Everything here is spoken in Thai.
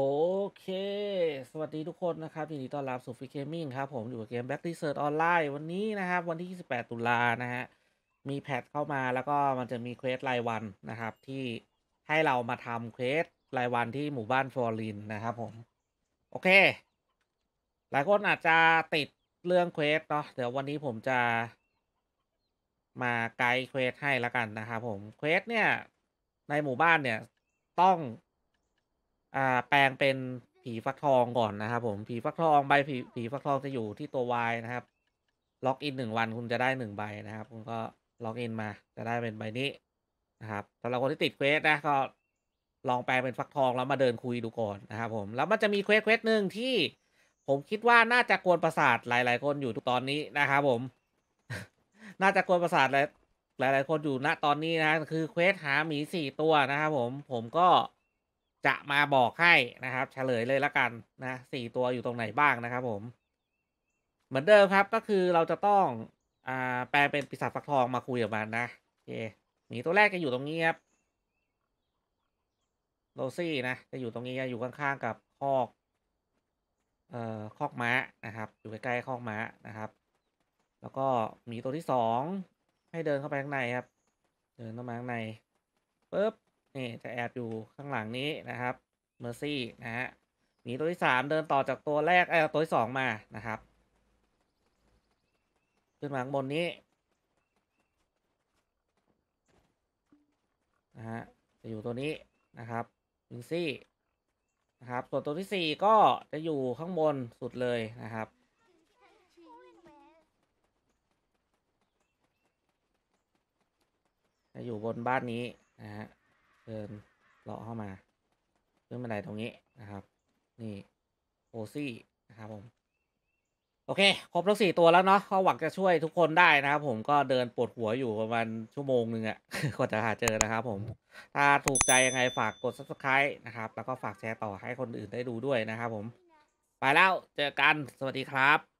โอเค สวัสดีทุกคนนะครับยินดีต้อนรับสู่ฟิกเกมมิ่งครับผมอยู่กับเกม Back Research ออนไลน์วันนี้นะครับวันที่ 28 ตุลานะฮะมีแพทเข้ามาแล้วก็มันจะมีเควสรายวันนะครับ ที่ให้เรามาทำเควสรายวันที่หมู่บ้านฟลอรินนะครับ ผม โอเค หลายคนอาจจะติดเรื่องเควสเนาะเดี๋ยววันนี้ผมจะมาไกด์เควสให้ละกันนะครับผมเควสเนี่ยในหมู่บ้านเนี่ยต้องอ่าแปลงเป็นผีฟักทองก่อนนะครับ ผมผีฟักทองใบผีผีฟักทองจะอยู่ที่ตัววายนะครับล็อกอินหนึ่งวันคุณจะได้หนึ่งใบนะครับคุณก็ล็อกอินมาจะได้เป็นใบนี้นะครับสำหรับคนที่ติดเควสนะก็ลองแปลงเป็นฟักทองแล้วมาเดินคุยดูก่อนนะครับ ผมแล้วมันจะมีเควสเควสหนึ่งที่ ผมคิดว่าน่าจะกวนประสาทหลาย ๆ คนอยู่ตอนนี้นะครับผม น่าจะกวนประสาทหลายหลายๆ คนอยู่ณตอนนี้นะคือเควสหาหมีสี่ตัวนะครับผมผมก็จะมาบอกให้นะครับ เฉลยเลยละกันนะสี่ตัวอยู่ตรงไหนบ้างนะครับผม เหมือนเดิมครับก็คือเราจะต้องอ่าแปลเป็นปีศาจฟักทองมาคุยกับมัน นะโอเคหมีตัวแรกจะอยู่ตรงนี้ครับโรซี่นะจะอยู่ตรงนี้อยู่ข้างๆกับคอกเอ่อคอกม้านะครับ อยู่ใกล้ๆคอกม้านะครับ แล้วก็หมีตัวที่สองให้เดินเข้าไปข้างในครับ เดินเข้ามาข้างในปุ๊บนี่จะแอบอยู่ข้างหลังนี้นะครับ เมอร์ซี่นะฮะหนีตัวที่สามเดินต่อจากตัวแรกเออตัวที่สองมานะครับ ขึ้นมาข้างบนนี้นะฮะ จะอยู่ตัวนี้นะครับอร์ซี่นะครับส่วนตัวที่สี่ก็จะอยู่ข้างบนสุดเลยนะครับ จะอยู่บนบ้านนี้นะฮะเดินเลาะเข้ามาขึ้นบันไดตรงนี้นะครับนี่โอซี่นะครับผมโอเคครบทั้งสี่ตัวแล้ว เนาะก็หวังจะช่วยทุกคนได้นะครับผมก็เดินปวดหัวอยู่ประมาณชั่วโมงหนึ่งอะกว่าจะหาเจอนะครับ ผม ถ้าถูกใจยังไงฝากกด subscribe นะครับ แล้วก็ฝากแชร์ต่อให้คนอื่นได้ดูด้วยนะครับ ผม ไปแล้วเจอกันสวัสดีครับ